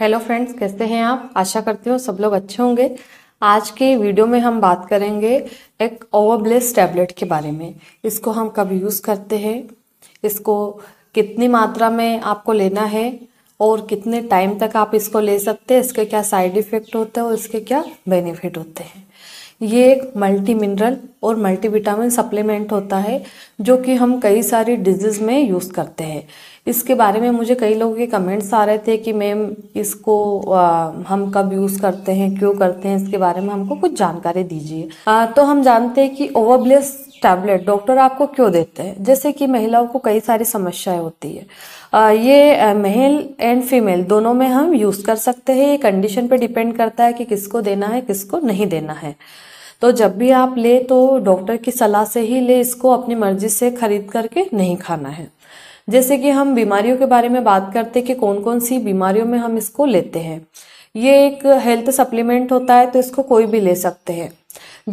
hello friends कैसे हैं आप आशा करती हूँ सब लोग अच्छे होंगे आज के वीडियो में हम बात करेंगे एक ओवरब्लेस टैबलेट के बारे में इसको हम कब यूज़ करते हैं इसको कितनी मात्रा में आपको लेना है और कितने टाइम तक आप इसको ले सकते हैं इसके क्या साइड इफ़ेक्ट होते हैं और इसके क्या बेनिफिट होते हैं ये एक मल्टी मिनरल और विटामिन सप्लीमेंट होता है जो कि हम कई सारी डिजीज़ में यूज़ करते हैं इसके बारे में मुझे कई लोगों के कमेंट्स आ रहे थे कि मैम इसको आ, हम कब यूज़ करते हैं क्यों करते हैं इसके बारे में हमको कुछ जानकारी दीजिए तो हम जानते हैं कि ओवरब्लेस टैबलेट डॉक्टर आपको क्यों देते हैं जैसे कि महिलाओं को कई सारी समस्याएं होती है आ, ये मेल एंड फीमेल दोनों में हम यूज़ कर सकते हैं ये कंडीशन पे डिपेंड करता है कि किसको देना है किसको नहीं देना है तो जब भी आप ले तो डॉक्टर की सलाह से ही ले इसको अपनी मर्जी से खरीद करके नहीं खाना है जैसे कि हम बीमारियों के बारे में बात करते कि कौन कौन सी बीमारियों में हम इसको लेते हैं ये एक हेल्थ सप्लीमेंट होता है तो इसको कोई भी ले सकते हैं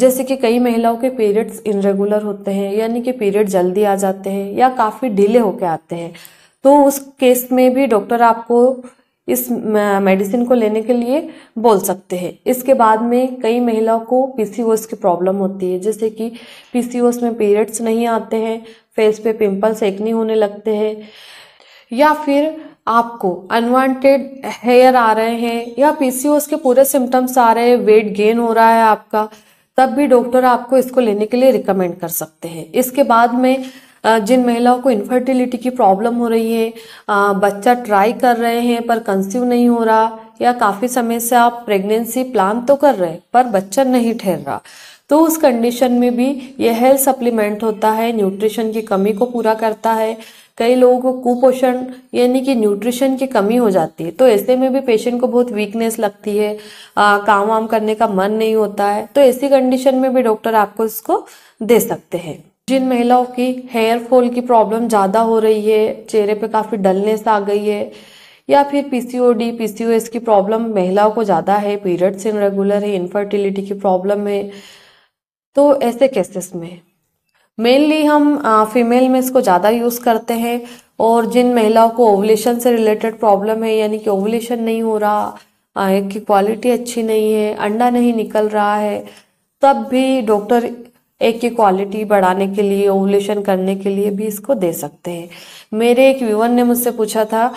जैसे कि कई महिलाओं के पीरियड्स इनरेगुलर होते हैं यानी कि पीरियड जल्दी आ जाते हैं या काफ़ी डिले होके आते हैं तो उस केस में भी डॉक्टर आपको इस मेडिसिन को लेने के लिए बोल सकते हैं इसके बाद में कई महिलाओं को पीसीओएस की प्रॉब्लम होती है जैसे कि पीसीओएस में पीरियड्स नहीं आते हैं फेस पे पिंपल्स नहीं होने लगते हैं या फिर आपको अनवांटेड हेयर आ रहे हैं या पीसीओएस के पूरे सिम्टम्स आ रहे हैं वेट गेन हो रहा है आपका तब भी डॉक्टर आपको इसको लेने के लिए रिकमेंड कर सकते हैं इसके बाद में जिन महिलाओं को इनफर्टिलिटी की प्रॉब्लम हो रही है बच्चा ट्राई कर रहे हैं पर कंसीव नहीं हो रहा या काफ़ी समय से आप प्रेगनेंसी प्लान तो कर रहे हैं पर बच्चा नहीं ठहर रहा तो उस कंडीशन में भी ये हेल्थ सप्लीमेंट होता है न्यूट्रिशन की कमी को पूरा करता है कई लोगों को कुपोषण यानी कि न्यूट्रिशन की कमी हो जाती है तो ऐसे में भी पेशेंट को बहुत वीकनेस लगती है आ, काम वाम करने का मन नहीं होता है तो ऐसी कंडीशन में भी डॉक्टर आपको इसको दे सकते हैं जिन महिलाओं की हेयर फॉल की प्रॉब्लम ज़्यादा हो रही है चेहरे पे काफ़ी डलनेस आ गई है या फिर पीसीओडी पीसीओएस की प्रॉब्लम महिलाओं को ज़्यादा है पीरियड्स इन रेगुलर है इनफर्टिलिटी की प्रॉब्लम है तो ऐसे केसेस में मेनली हम आ, फीमेल में इसको ज़्यादा यूज़ करते हैं और जिन महिलाओं को ओवलेशन से रिलेटेड प्रॉब्लम है यानी कि ओवलेशन नहीं हो रहा आय की क्वालिटी अच्छी नहीं है अंडा नहीं निकल रहा है तब भी डॉक्टर एक की क्वालिटी बढ़ाने के लिए ओवलेशन करने के लिए भी इसको दे सकते हैं मेरे एक व्यूवर ने मुझसे पूछा था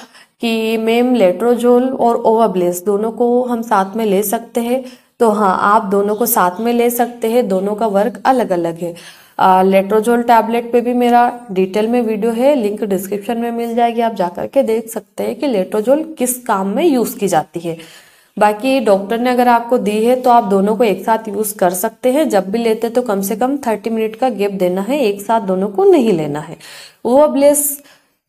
कि मैम लेट्रोजोल और ओवाब्लेस दोनों को हम साथ में ले सकते हैं तो हाँ आप दोनों को साथ में ले सकते हैं दोनों का वर्क अलग अलग है लेट्रोजोल टैबलेट पे भी मेरा डिटेल में वीडियो है लिंक डिस्क्रिप्शन में मिल जाएगी आप जाकर के देख सकते हैं कि लेट्रोजोल किस काम में यूज़ की जाती है बाकी डॉक्टर ने अगर आपको दी है तो आप दोनों को एक साथ यूज़ कर सकते हैं जब भी लेते तो कम से कम थर्टी मिनट का गैप देना है एक साथ दोनों को नहीं लेना है वो ब्लेस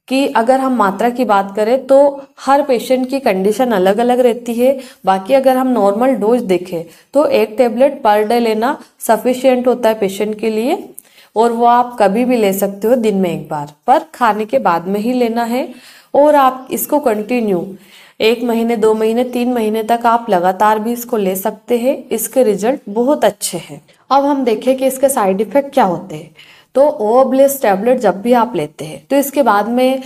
कि अगर हम मात्रा की बात करें तो हर पेशेंट की कंडीशन अलग अलग रहती है बाकी अगर हम नॉर्मल डोज देखें तो एक टेबलेट पर डे लेना सफिशियंट होता है पेशेंट के लिए और वो आप कभी भी ले सकते हो दिन में एक बार पर खाने के बाद में ही लेना है और आप इसको कंटिन्यू एक महीने दो महीने तीन महीने तक आप लगातार भी इसको ले सकते हैं इसके रिजल्ट बहुत अच्छे हैं अब हम देखें कि इसके साइड इफेक्ट क्या होते हैं तो ओब्लेस टैबलेट जब भी आप लेते हैं तो इसके बाद में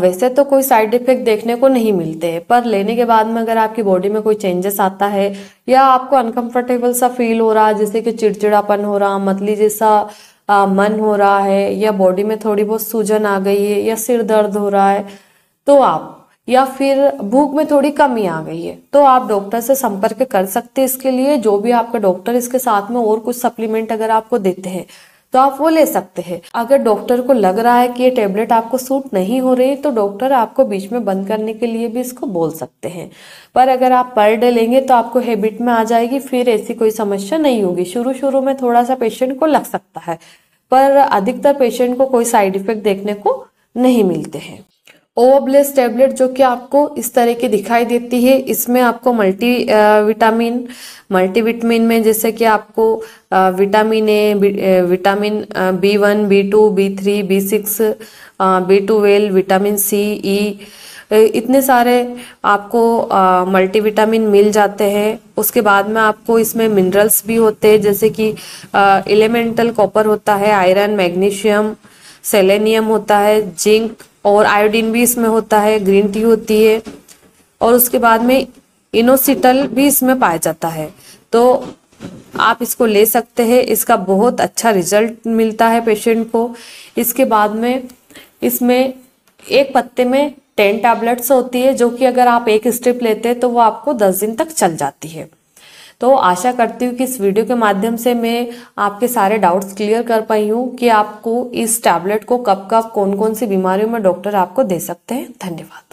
वैसे तो कोई साइड इफेक्ट देखने को नहीं मिलते हैं पर लेने के बाद में अगर आपकी बॉडी में कोई चेंजेस आता है या आपको अनकंफर्टेबल सा फील हो रहा है जैसे कि चिड़चिड़ापन हो रहा मतली जैसा आ, मन हो रहा है या बॉडी में थोड़ी बहुत सूजन आ गई है या सिर दर्द हो रहा है तो आप या फिर भूख में थोड़ी कमी आ गई है तो आप डॉक्टर से संपर्क कर सकते हैं इसके लिए जो भी आपका डॉक्टर इसके साथ में और कुछ सप्लीमेंट अगर आपको देते हैं तो आप वो ले सकते हैं अगर डॉक्टर को लग रहा है कि ये टेबलेट आपको सूट नहीं हो रही तो डॉक्टर आपको बीच में बंद करने के लिए भी इसको बोल सकते हैं पर अगर आप पर डे लेंगे तो आपको हैबिट में आ जाएगी फिर ऐसी कोई समस्या नहीं होगी शुरू शुरू में थोड़ा सा पेशेंट को लग सकता है पर अधिकतर पेशेंट को कोई साइड इफेक्ट देखने को नहीं मिलते हैं ओब्लेस टेबलेट जो कि आपको इस तरह की दिखाई देती है इसमें आपको मल्टी विटामिन मल्टी विटामिन में जैसे कि आपको vitamin A vitamin B one B two B three B six B twelve vitamin C E इतने सारे आपको मल्टी विटामिन मिल जाते हैं उसके बाद में आपको इसमें मिनरल्स भी होते हैं जैसे कि एलिमेंटल कॉपर होता है आयरन मैग्नीशियम सेलेनियम होता है जिंक और आयोडीन भी इसमें होता है ग्रीन टी होती है और उसके बाद में इनोसिटल भी इसमें पाया जाता है तो आप इसको ले सकते हैं इसका बहुत अच्छा रिजल्ट मिलता है पेशेंट को इसके बाद में इसमें एक पत्ते में टेन टैबलेट्स होती है जो कि अगर आप एक स्ट्रिप लेते हैं तो वो आपको दस दिन तक चल जाती है तो आशा करती हूँ कि इस वीडियो के माध्यम से मैं आपके सारे डाउट्स क्लियर कर पाई हूँ कि आपको इस टैबलेट को कब कब कौन कौन सी बीमारियों में डॉक्टर आपको दे सकते हैं धन्यवाद